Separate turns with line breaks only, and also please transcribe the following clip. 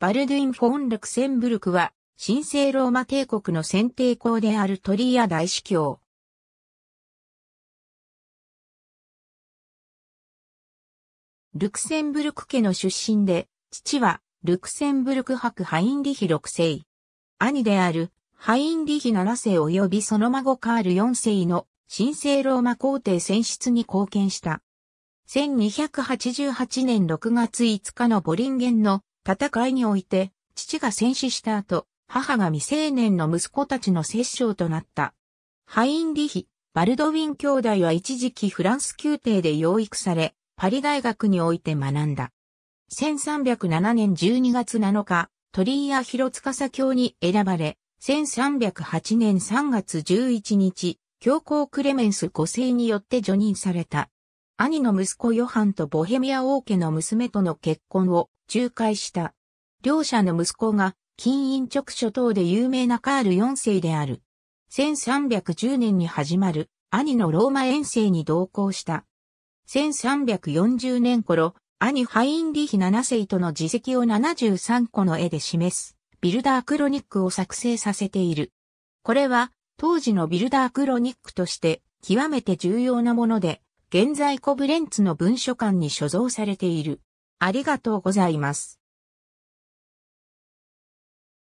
バルドゥイン・フォン・ルクセンブルクは、神聖ローマ帝国の選定校であるトリア大司教。
ルクセンブルク家の出身で、父は、ルクセンブルク博ハインリヒ6世。兄である、ハインリヒ7世及びその孫カール4世の神聖ローマ皇帝選出に貢献した。1288年6月5日のボリンゲンの戦いにおいて、父が戦死した後、母が未成年の息子たちの摂政となった。ハインリヒ、バルドウィン兄弟は一時期フランス宮廷で養育され、パリ大学において学んだ。1307年12月7日、鳥居屋広司教に選ばれ、1308年3月11日、教皇クレメンス5世によって除任された。兄の息子ヨハンとボヘミア王家の娘との結婚を仲介した。両者の息子が金印直書等で有名なカール4世である。1310年に始まる兄のローマ遠征に同行した。1340年頃、兄ハインリヒ7世との自責を73個の絵で示す、ビルダークロニックを作成させている。これは、当時のビルダークロニックとして、極めて重要なもので、現在コブレンツの文書館に所蔵されている。ありがとうございます。